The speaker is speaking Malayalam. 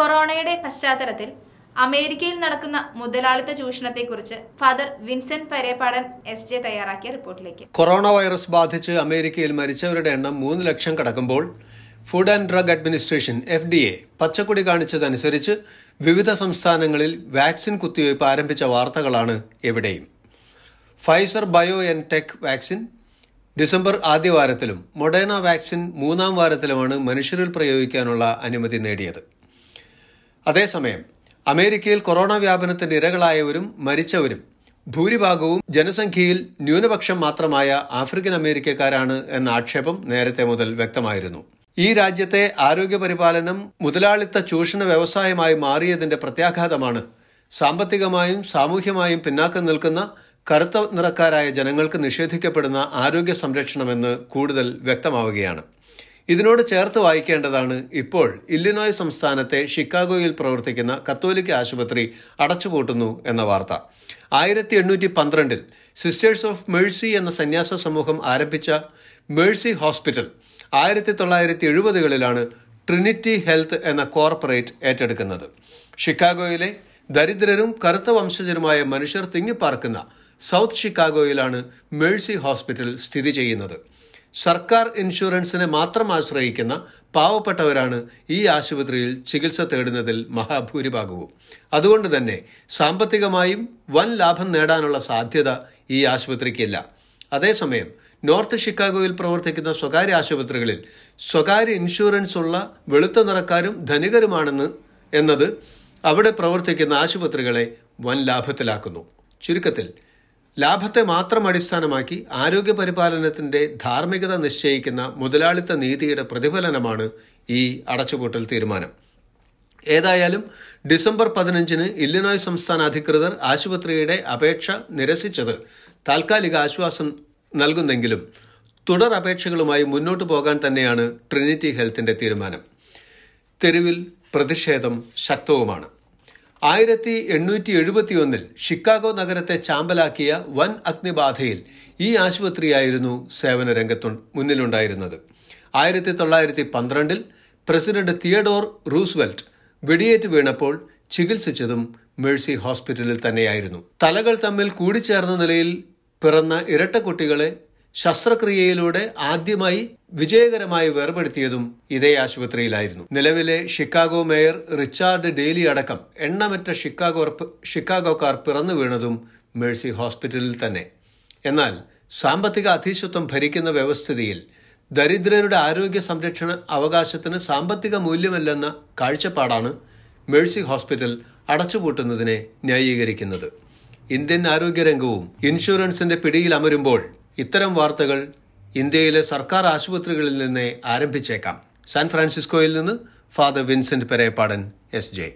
കൊറോണയുടെ പശ്ചാത്തലത്തിൽ അമേരിക്കയിൽ നടക്കുന്ന മുതലാളിത്ത ചൂഷണത്തെക്കുറിച്ച് father Vincent Parepadan S J തയ്യാറാക്കിയ റിപ്പോർട്ടിലേക്ക് കൊറോണ വൈറസ് ബാധിച്ച് അമേരിക്കയിൽ മരിച്ചവരുടെ എണ്ണം മൂന്ന് ലക്ഷം കടക്കുമ്പോൾ food and drug administration F D A പച്ചക്കൊടി കാണിച്ചതനുസരിച്ച് വിവിധ സംസ്ഥാനങ്ങളിൽ വാക്സിൻ കുത്തിവയ്പ് ആരംഭിച്ച വാർത്തകളാണ് എവിടെയും Pfizer BioNTech vaccine December ആദ്യവാരത്തിലും വാരത്തിലും മൊഡേന വാക്സിൻ മൂന്നാം വാരത്തിലുമാണ് മനുഷ്യരിൽ പ്രയോഗിക്കാനുള്ള അനുമതി നേടിയത് അതേസമയം അമേരിക്കയിൽ കൊറോണ വ്യാപനത്തിന്റെ ഇരകളായവരും മരിച്ചവരും ഭൂരിഭാഗവും ജനസംഖ്യയിൽ ന്യൂനപക്ഷം മാത്രമായ ആഫ്രിക്കൻ അമേരിക്കക്കാരാണ് എന്ന ആക്ഷേപം നേരത്തെ മുതൽ വ്യക്തമായിരുന്നു ഈ രാജ്യത്തെ ആരോഗ്യ പരിപാലനം മുതലാളിത്ത ചൂഷണ വ്യവസായമായി മാറിയതിന്റെ പ്രത്യാഘാതമാണ് സാമ്പത്തികമായും സാമൂഹ്യമായും പിന്നാക്കം നിൽക്കുന്ന കറുത്ത നിറക്കാരായ ജനങ്ങൾക്ക് നിഷേധിക്കപ്പെടുന്ന ആരോഗ്യ സംരക്ഷണമെന്ന് കൂടുതൽ വ്യക്തമാവുകയാണ് ഇതിനോട് ചേർത്ത് വായിക്കേണ്ടതാണ് ഇപ്പോൾ ഇല്ലിനോയ് സംസ്ഥാനത്തെ ഷിക്കാഗോയിൽ പ്രവർത്തിക്കുന്ന കത്തോലിക് ആശുപത്രി അടച്ചുപൂട്ടുന്നു എന്ന വാർത്ത ആയിരത്തി എണ്ണൂറ്റി പന്ത്രണ്ടിൽ സിസ്റ്റേഴ്സ് ഓഫ് മേഴ്സി എന്ന സന്യാസ സമൂഹം ആരംഭിച്ച മേഴ്സി ഹോസ്പിറ്റൽ ആയിരത്തി തൊള്ളായിരത്തി എഴുപതുകളിലാണ് ട്രിനിറ്റി ഹെൽത്ത് എന്ന കോർപ്പറേറ്റ് ഏറ്റെടുക്കുന്നത് ഷിക്കാഗോയിലെ ദരിദ്രരും കറുത്ത വംശജരുമായ മനുഷ്യർ തിങ്ങിപ്പാർക്കുന്ന സൗത്ത് ഷിക്കാഗോയിലാണ് മേഴ്സി ഹോസ്പിറ്റൽ സ്ഥിതി ചെയ്യുന്നത് സർക്കാർ ഇൻഷുറൻസിനെ മാത്രം ആശ്രയിക്കുന്ന പാവപ്പെട്ടവരാണ് ഈ ആശുപത്രിയിൽ ചികിത്സ തേടുന്നതിൽ മഹാഭൂരിഭാഗവും അതുകൊണ്ട് തന്നെ സാമ്പത്തികമായും വൻ ലാഭം നേടാനുള്ള സാധ്യത ഈ ആശുപത്രിക്കില്ല അതേസമയം നോർത്ത് ഷിക്കാഗോയിൽ പ്രവർത്തിക്കുന്ന സ്വകാര്യ ആശുപത്രികളിൽ സ്വകാര്യ ഇൻഷുറൻസ് ഉള്ള വെളുത്ത നിറക്കാരും ധനികരുമാണെന്ന് എന്നത് അവിടെ പ്രവർത്തിക്കുന്ന ആശുപത്രികളെ വൻ ലാഭത്തിലാക്കുന്നു ചുരുക്കത്തിൽ ലാഭത്തെ മാത്രം അടിസ്ഥാനമാക്കി ആരോഗ്യ പരിപാലനത്തിന്റെ ധാർമ്മികത നിശ്ചയിക്കുന്ന മുതലാളിത്ത നീതിയുടെ പ്രതിഫലനമാണ് ഈ അടച്ചുപൂട്ടൽ തീരുമാനം ഏതായാലും ഡിസംബർ പതിനഞ്ചിന് ഇല്ലിനോയ് സംസ്ഥാന അധികൃതർ ആശുപത്രിയുടെ അപേക്ഷ നിരസിച്ചത് താൽക്കാലിക ആശ്വാസം നൽകുന്നെങ്കിലും തുടർ അപേക്ഷകളുമായി മുന്നോട്ട് പോകാൻ തന്നെയാണ് ട്രിനിറ്റി ഹെൽത്തിന്റെ തീരുമാനം തെരുവിൽ പ്രതിഷേധം ശക്തവുമാണ് ആയിരത്തി എണ്ണൂറ്റി എഴുപത്തി ഒന്നിൽ ഷിക്കാഗോ നഗരത്തെ ചാമ്പലാക്കിയ വൻ അഗ്നിബാധയിൽ ഈ ആശുപത്രിയായിരുന്നു സേവന രംഗത്തു മുന്നിലുണ്ടായിരുന്നത് ആയിരത്തി തൊള്ളായിരത്തി പന്ത്രണ്ടിൽ പ്രസിഡന്റ് തിയഡോർ റൂസ്വെൽറ്റ് വെടിയേറ്റ് വീണപ്പോൾ ചികിത്സിച്ചതും മേഴ്സി ഹോസ്പിറ്റലിൽ തന്നെയായിരുന്നു തലകൾ തമ്മിൽ കൂടിച്ചേർന്ന നിലയിൽ പിറന്ന ഇരട്ടക്കുട്ടികളെ ശസ്ത്രക്രിയയിലൂടെ ആദ്യമായി വിജയകരമായി വേർപെടുത്തിയതും ഇതേ ആശുപത്രിയിലായിരുന്നു നിലവിലെ ഷിക്കാഗോ മേയർ റിച്ചാർഡ് ഡെയിലി അടക്കം എണ്ണമറ്റ ഷിക്കാഗോ ഷിക്കാഗോക്കാർ പിറന്നു വീണതും മേഴ്സി ഹോസ്പിറ്റലിൽ തന്നെ എന്നാൽ സാമ്പത്തിക അധീശത്വം ഭരിക്കുന്ന വ്യവസ്ഥിതിയിൽ ദരിദ്രരുടെ ആരോഗ്യ സംരക്ഷണ അവകാശത്തിന് സാമ്പത്തിക മൂല്യമല്ലെന്ന കാഴ്ചപ്പാടാണ് മേഴ്സി ഹോസ്പിറ്റൽ അടച്ചുപൂട്ടുന്നതിനെ ന്യായീകരിക്കുന്നത് ഇന്ത്യൻ ആരോഗ്യരംഗവും ഇൻഷുറൻസിന്റെ പിടിയിൽ അമരുമ്പോൾ ഇത്തരം വാർത്തകൾ ഇന്ത്യയിലെ സർക്കാർ ആശുപത്രികളിൽ നിന്നേ ആരംഭിച്ചേക്കാം സാൻ ഫ്രാൻസിസ്കോയിൽ നിന്ന് father Vincent Perepadan S J